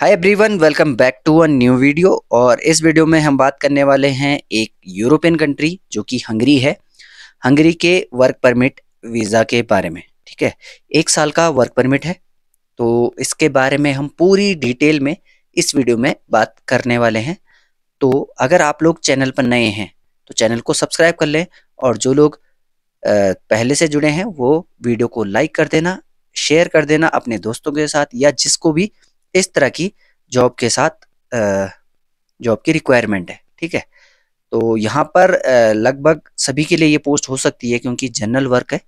hi everyone welcome back to a new video और इस video में हम बात करने वाले हैं एक यूरोपियन कंट्री जो कि हंगरी है हंगरी के वर्क परमिट वीज़ा के बारे में ठीक है एक साल का वर्क परमिट है तो इसके बारे में हम पूरी डिटेल में इस वीडियो में बात करने वाले हैं तो अगर आप लोग चैनल पर नए हैं तो चैनल को सब्सक्राइब कर लें और जो लोग पहले से जुड़े हैं वो वीडियो को लाइक कर देना शेयर कर देना अपने दोस्तों के साथ या जिसको भी इस तरह की जॉब के साथ जॉब की रिक्वायरमेंट है ठीक है तो यहाँ पर लगभग सभी के लिए ये पोस्ट हो सकती है क्योंकि जनरल वर्क है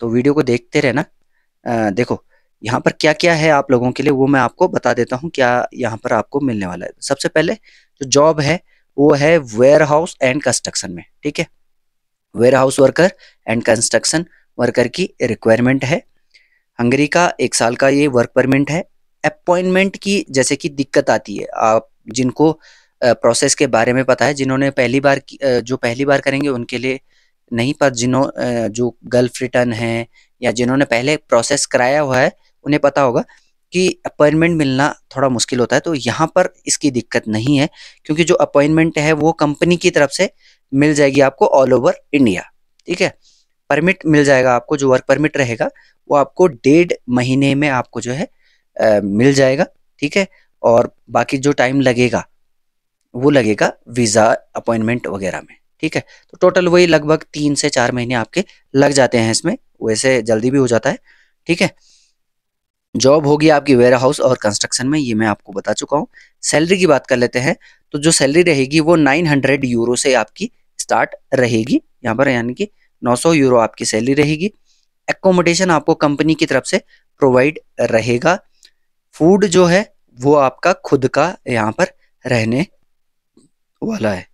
तो वीडियो को देखते रहना देखो यहाँ पर क्या क्या है आप लोगों के लिए वो मैं आपको बता देता हूँ क्या यहाँ पर आपको मिलने वाला है सबसे पहले जो जॉब है वो है वेयर हाउस एंड कंस्ट्रक्शन में ठीक है warehouse worker and construction worker की रिक्वायरमेंट है हंगरी का एक साल का ये वर्क परमिट है अपॉइंटमेंट की जैसे कि दिक्कत आती है आप जिनको प्रोसेस के बारे में पता है जिन्होंने पहली बार जो पहली बार करेंगे उनके लिए नहीं पर जिन्हों जो गल्फ रिटर्न है या जिन्होंने पहले प्रोसेस कराया हुआ है उन्हें पता होगा कि अपॉइंटमेंट मिलना थोड़ा मुश्किल होता है तो यहाँ पर इसकी दिक्कत नहीं है क्योंकि जो अपॉइंटमेंट है वो कंपनी की तरफ से मिल जाएगी आपको ऑल ओवर इंडिया ठीक है परमिट मिल जाएगा आपको जो वर्क परमिट रहेगा वो आपको डेढ़ महीने में आपको जो है मिल जाएगा ठीक है और बाकी जो टाइम लगेगा वो लगेगा वीज़ा अपॉइंटमेंट वगैरह में ठीक है तो टोटल वही लगभग तीन से चार महीने आपके लग जाते हैं इसमें वैसे जल्दी भी हो जाता है ठीक है जॉब होगी आपकी वेयर हाउस और कंस्ट्रक्शन में ये मैं आपको बता चुका हूँ सैलरी की बात कर लेते हैं तो जो सैलरी रहेगी वो 900 यूरो से आपकी स्टार्ट रहेगी यहाँ पर यानी कि 900 यूरो आपकी सैलरी रहेगी एकोमोडेशन आपको कंपनी की तरफ से प्रोवाइड रहेगा फूड जो है वो आपका खुद का यहाँ पर रहने वाला है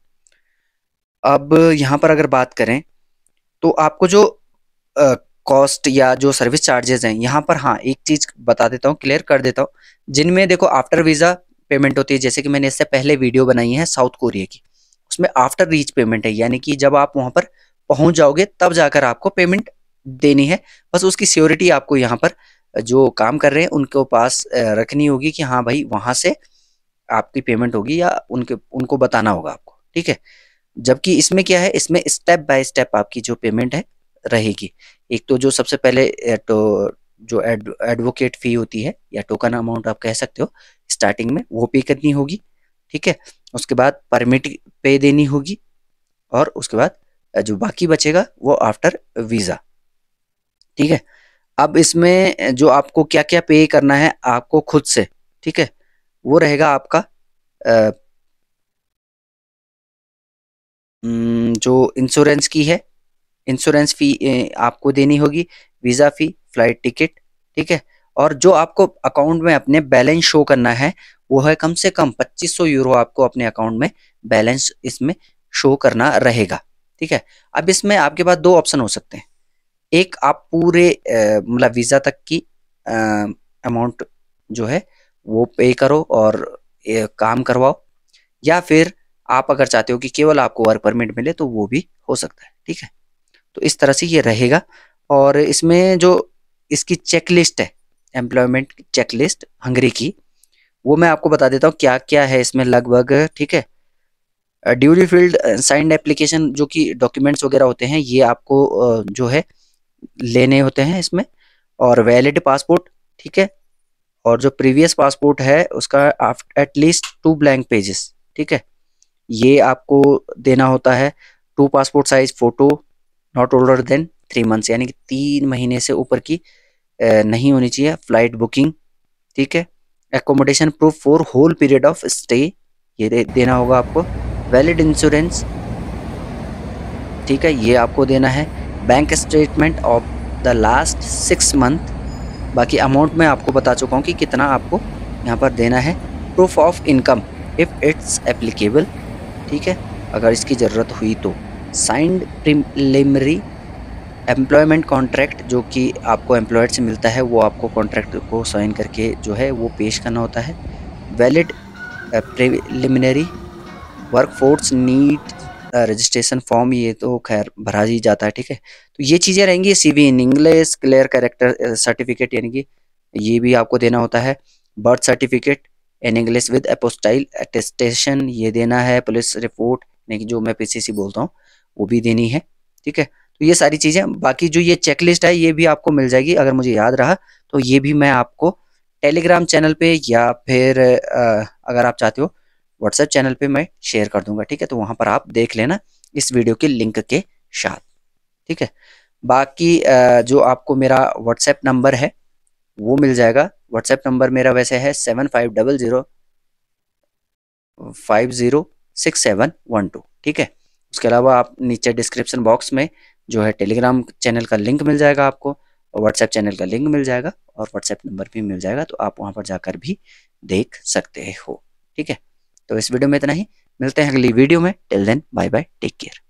अब यहाँ पर अगर बात करें तो आपको जो कॉस्ट या जो सर्विस चार्जेज हैं यहाँ पर हाँ एक चीज़ बता देता हूँ क्लियर कर देता हूँ जिनमें देखो आफ्टर वीज़ा पेमेंट होती है जैसे कि मैंने इससे पहले वीडियो बनाई है साउथ कोरिया की उसमें आफ्टर रीच पेमेंट है यानी कि जब आप वहाँ पर पहुँच जाओगे तब जाकर आपको पेमेंट देनी है बस उसकी सियोरिटी आपको यहाँ पर जो काम कर रहे हैं उनके पास रखनी होगी कि हाँ भाई वहाँ से आपकी पेमेंट होगी या उनके उनको बताना होगा आपको ठीक है जबकि इसमें क्या है इसमें स्टेप बाय स्टेप आपकी जो पेमेंट है रहेगी एक तो जो सबसे पहले तो जो एड, एडवोकेट फी होती है या टोकन अमाउंट आप कह सकते हो स्टार्टिंग में वो पे करनी होगी ठीक है उसके बाद परमिट पे देनी होगी और उसके बाद जो बाकी बचेगा वो आफ्टर वीज़ा ठीक है अब इसमें जो आपको क्या क्या पे करना है आपको खुद से ठीक है वो रहेगा आपका आ, जो इंश्योरेंस की है इंश्योरेंस फी आपको देनी होगी वीज़ा फी फ्लाइट टिकट ठीक है और जो आपको अकाउंट में अपने बैलेंस शो करना है वो है कम से कम 2500 यूरो आपको अपने अकाउंट में बैलेंस इसमें शो करना रहेगा ठीक है अब इसमें आपके पास दो ऑप्शन हो सकते हैं एक आप पूरे मतलब वीज़ा तक की अमाउंट जो है वो पे करो और काम करवाओ या फिर आप अगर चाहते हो कि केवल आपको वर्क परमिट मिले तो वो भी हो सकता है ठीक है तो इस तरह से ये रहेगा और इसमें जो इसकी चेकलिस्ट है एम्प्लॉयमेंट चेकलिस्ट हंगरी की वो मैं आपको बता देता हूँ क्या क्या है इसमें लगभग ठीक है ड्यूली फील्ड साइंड एप्लीकेशन जो कि डॉक्यूमेंट्स वगैरह होते हैं ये आपको जो है लेने होते हैं इसमें और वैलिड पासपोर्ट ठीक है और जो प्रीवियस पासपोर्ट है उसका एटलीस्ट टू ब्लैंक पेजेस ठीक है ये आपको देना होता है two passport size photo not older than three months यानी कि तीन महीने से ऊपर की नहीं होनी चाहिए फ्लाइट बुकिंग ठीक है accommodation proof for whole period of stay ये देना होगा आपको वैलिड इंश्योरेंस ठीक है ये आपको देना है bank statement of the last six month बाकी अमाउंट मैं आपको बता चुका हूँ कि कितना आपको यहाँ पर देना है proof of income if it's applicable ठीक है अगर इसकी ज़रूरत हुई तो साइंड प्रिलिमरी एम्प्लॉयमेंट कॉन्ट्रैक्ट जो कि आपको एम्प्लॉयड से मिलता है वो आपको कॉन्ट्रैक्ट को साइन करके जो है वो पेश करना होता है valid preliminary workforce need registration form ये तो खैर भरा ही जाता है ठीक है तो ये चीज़ें रहेंगी C B in English clear character certificate यानी कि ये भी आपको देना होता है birth certificate in English with apostille attestation ये देना है पुलिस रिपोर्ट यानी कि जो मैं सी बोलता हूँ वो भी देनी है ठीक है तो ये सारी चीज़ें बाकी जो ये चेकलिस्ट है ये भी आपको मिल जाएगी अगर मुझे याद रहा तो ये भी मैं आपको टेलीग्राम चैनल पे या फिर आ, अगर आप चाहते हो व्हाट्सएप चैनल पे मैं शेयर कर दूंगा ठीक है तो वहां पर आप देख लेना इस वीडियो के लिंक के साथ ठीक है बाकी जो आपको मेरा व्हाट्सएप नंबर है वो मिल जाएगा व्हाट्सएप नंबर मेरा वैसे है seven five double zero five zero six seven one two ठीक है उसके अलावा आप नीचे डिस्क्रिप्शन बॉक्स में जो है टेलीग्राम चैनल का लिंक मिल जाएगा आपको और व्हाट्सएप चैनल का लिंक मिल जाएगा और व्हाट्सएप नंबर भी मिल जाएगा तो आप वहां पर जाकर भी देख सकते हो ठीक है तो इस वीडियो में इतना ही मिलते हैं अगली वीडियो में till then bye bye take care